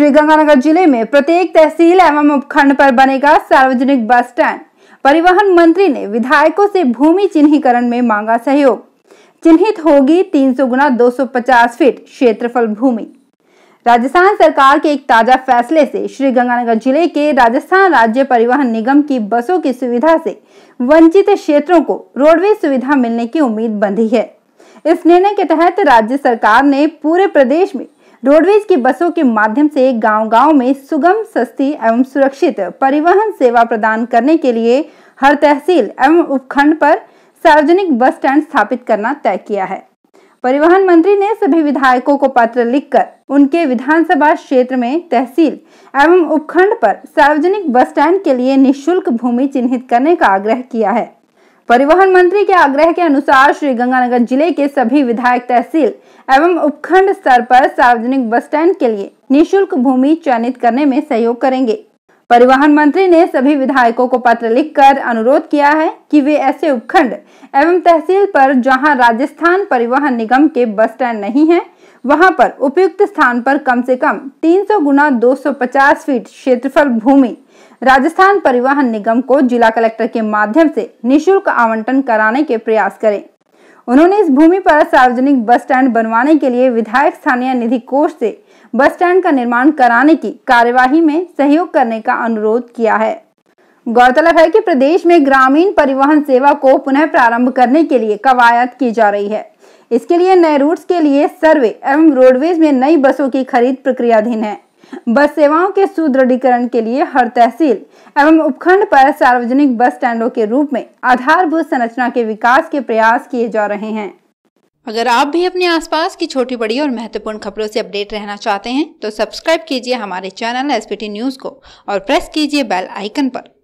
श्रीगंगानगर जिले में प्रत्येक तहसील एवं उपखंड पर बनेगा सार्वजनिक बस स्टैंड परिवहन मंत्री ने विधायकों से भूमि चिन्हीकरण में मांगा सहयोग चिन्हित होगी 300 गुना दो फीट क्षेत्रफल भूमि राजस्थान सरकार के एक ताजा फैसले से श्रीगंगानगर जिले के राजस्थान राज्य परिवहन निगम की बसों की सुविधा से वंचित क्षेत्रों को रोडवेज सुविधा मिलने की उम्मीद बंधी है इस निर्णय के तहत राज्य सरकार ने पूरे प्रदेश में रोडवेज की बसों के माध्यम से गांव-गांव में सुगम सस्ती एवं सुरक्षित परिवहन सेवा प्रदान करने के लिए हर तहसील एवं उपखंड पर सार्वजनिक बस स्टैंड स्थापित करना तय किया है परिवहन मंत्री ने सभी विधायकों को पत्र लिखकर उनके विधानसभा क्षेत्र में तहसील एवं उपखंड पर सार्वजनिक बस स्टैंड के लिए निशुल्क भूमि चिन्हित करने का आग्रह किया है परिवहन मंत्री के आग्रह के अनुसार श्री गंगानगर जिले के सभी विधायक तहसील एवं उपखंड स्तर पर सार्वजनिक बस स्टैंड के लिए निशुल्क भूमि चयनित करने में सहयोग करेंगे परिवहन मंत्री ने सभी विधायकों को पत्र लिखकर अनुरोध किया है कि वे ऐसे उपखंड एवं तहसील पर जहां राजस्थान परिवहन निगम के बस स्टैंड नहीं है वहां पर उपयुक्त स्थान पर कम से कम 300 गुना 250 फीट क्षेत्रफल भूमि राजस्थान परिवहन निगम को जिला कलेक्टर के माध्यम से निशुल्क आवंटन कराने के प्रयास करें उन्होंने इस भूमि पर सार्वजनिक बस स्टैंड बनवाने के लिए विधायक स्थानीय निधि कोष से बस स्टैंड का निर्माण कराने की कार्यवाही में सहयोग करने का अनुरोध किया है गौरतलब है कि प्रदेश में ग्रामीण परिवहन सेवा को पुनः प्रारंभ करने के लिए कवायद की जा रही है इसके लिए नए रूट्स के लिए सर्वे एवं रोडवेज में नई बसों की खरीद प्रक्रियाधीन है बस सेवाओं के सुदृढ़ीकरण के लिए हर तहसील एवं उपखंड पर सार्वजनिक बस स्टैंडों के रूप में आधारभूत संरचना के विकास के प्रयास किए जा रहे हैं अगर आप भी अपने आसपास की छोटी बड़ी और महत्वपूर्ण खबरों से अपडेट रहना चाहते हैं तो सब्सक्राइब कीजिए हमारे चैनल एस न्यूज़ को और प्रेस कीजिए बेल आइकन आरोप